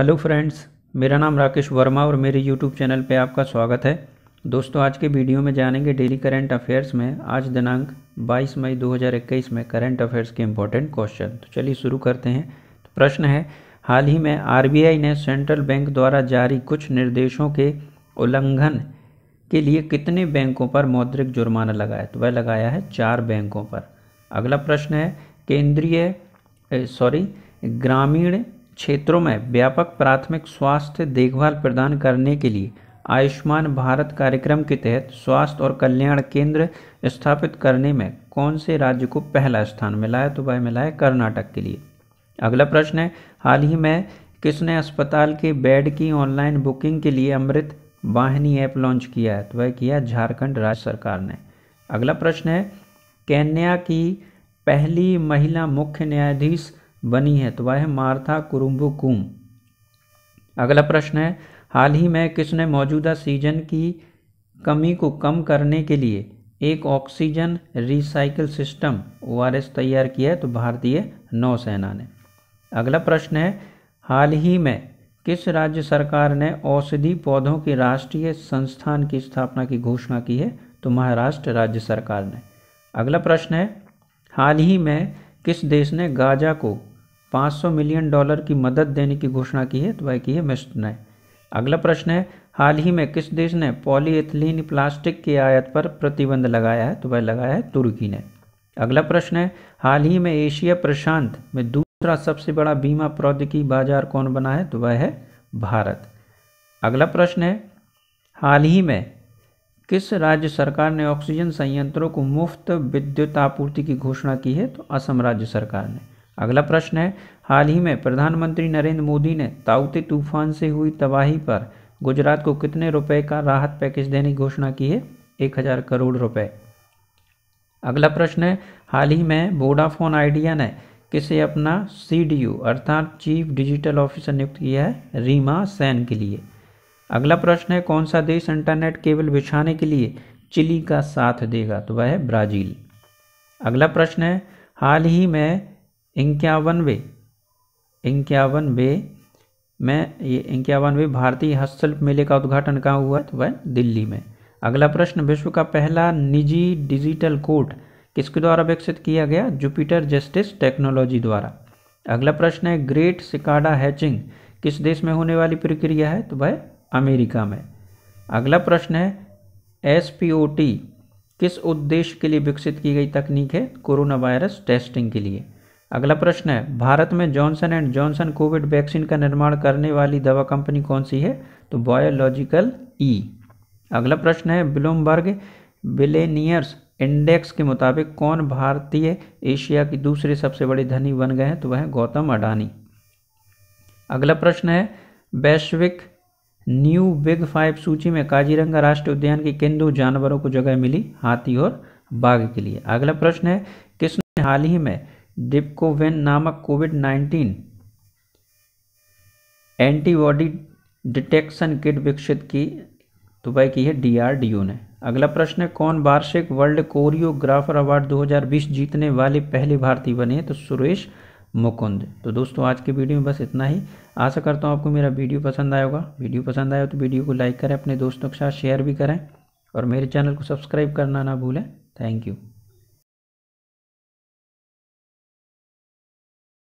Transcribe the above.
hello friends मेरा नाम राकेश वर्मा और मेरे यूट्यूब चैनल पे आपका स्वागत है दोस्तों आज के वीडियो में जानेंगे डेली करंट अफेयर्स में आज दिनांक 22 मई 2021 में करंट अफेयर्स के इम्पोर्टेंट क्वेश्चन तो चलिए शुरू करते हैं तो प्रश्न है हाल ही में आर ने सेंट्रल बैंक द्वारा जारी कुछ निर्देशों के उल्लंघन के लिए कितने बैंकों पर मौद्रिक जुर्माना लगाया तो वह लगाया है चार बैंकों पर अगला प्रश्न है केंद्रीय सॉरी ग्रामीण क्षेत्रों में व्यापक प्राथमिक स्वास्थ्य देखभाल प्रदान करने के लिए आयुष्मान भारत कार्यक्रम के तहत स्वास्थ्य और कल्याण केंद्र स्थापित करने में कौन से राज्य को पहला स्थान मिला है तो वह मिला है कर्नाटक के लिए अगला प्रश्न है हाल ही में किसने अस्पताल के बेड की ऑनलाइन बुकिंग के लिए अमृत वाहिनी ऐप लॉन्च किया है तो वह किया झारखंड राज्य सरकार ने अगला प्रश्न है कैन्या की पहली महिला मुख्य न्यायाधीश बनी है तो वह है मार्था कुरुम्बुकुम अगला प्रश्न है हाल ही में किसने मौजूदा सीजन की कमी को कम करने के लिए एक ऑक्सीजन रिसाइकिल सिस्टम ओ तैयार किया है तो भारतीय नौसेना ने अगला प्रश्न है हाल ही में किस राज्य सरकार ने औषधि पौधों के राष्ट्रीय संस्थान की स्थापना की घोषणा की है तो महाराष्ट्र राज्य सरकार ने अगला प्रश्न है हाल ही में किस देश ने गाजा को 500 मिलियन डॉलर की मदद देने की घोषणा की है तो वह की है मिस्र ने अगला प्रश्न है हाल ही में किस देश ने पॉलीएथिलीन प्लास्टिक की आयात पर प्रतिबंध लगाया है तो वह लगाया है तुर्की ने अगला प्रश्न है हाल ही में एशिया प्रशांत में दूसरा सबसे बड़ा बीमा प्रौद्योगिकी बाजार कौन बना है तो वह है भारत अगला प्रश्न है हाल ही में किस राज्य सरकार ने ऑक्सीजन संयंत्रों को मुफ्त विद्युत आपूर्ति की घोषणा की है तो असम राज्य सरकार ने अगला प्रश्न है हाल ही में प्रधानमंत्री नरेंद्र मोदी ने ताउते तूफान से हुई तबाही पर गुजरात को कितने रुपए का राहत पैकेज देने की घोषणा की है एक हज़ार करोड़ रुपए अगला प्रश्न है हाल ही में वोडाफोन आइडिया ने किसे अपना सी अर्थात चीफ डिजिटल ऑफिसर नियुक्त किया है रीमा सैन के लिए अगला प्रश्न है कौन सा देश इंटरनेट केबल बिछाने के लिए चिली का साथ देगा तो वह है ब्राज़ील अगला प्रश्न है हाल ही में इक्यावनवे इक्यावनवे में ये इक्यावनवे भारतीय हस्तशिल्प मेले का उद्घाटन कहाँ हुआ तो वह दिल्ली में अगला प्रश्न विश्व का पहला निजी डिजिटल कोर्ट किसके द्वारा विकसित किया गया जुपिटर जस्टिस टेक्नोलॉजी द्वारा अगला प्रश्न है ग्रेट सिकाडा हैचिंग किस देश में होने वाली प्रक्रिया है तो वह अमेरिका में अगला प्रश्न है एस किस उद्देश्य के लिए विकसित की गई तकनीक है कोरोना वायरस टेस्टिंग के लिए अगला प्रश्न है भारत में Johnson and Johnson Covid vaccine का निर्माण करने वाली दवा कंपनी कौन सी है तो बायोलॉजिकल ई अगला प्रश्न है ब्लूमबर्ग बिलेनियर्स इंडेक्स के मुताबिक कौन भारतीय एशिया की दूसरे सबसे बड़े धनी बन गए हैं तो वह गौतम अडानी अगला प्रश्न है वैश्विक न्यू बिग फाइव सूची में काजीरंगा राष्ट्रीय उद्यान के किन दो जानवरों को जगह मिली हाथी और बाघ के लिए अगला प्रश्न है किसने हाल ही में डिपकोवेन नामक Covid nineteen antibody detection kit विकसित की दुबई तो की है डीआरडीओ ने अगला प्रश्न है कौन वार्षिक वर्ल्ड कोरियोग्राफर अवार्ड 2020 जीतने वाले पहले भारतीय बने तो सुरेश मुकुंद तो दोस्तों आज के वीडियो में बस इतना ही आशा करता हूँ आपको मेरा वीडियो पसंद आया होगा वीडियो पसंद आया तो वीडियो को लाइक करें अपने दोस्तों के साथ शेयर भी करें और मेरे चैनल को सब्सक्राइब करना ना भूलें थैंक यू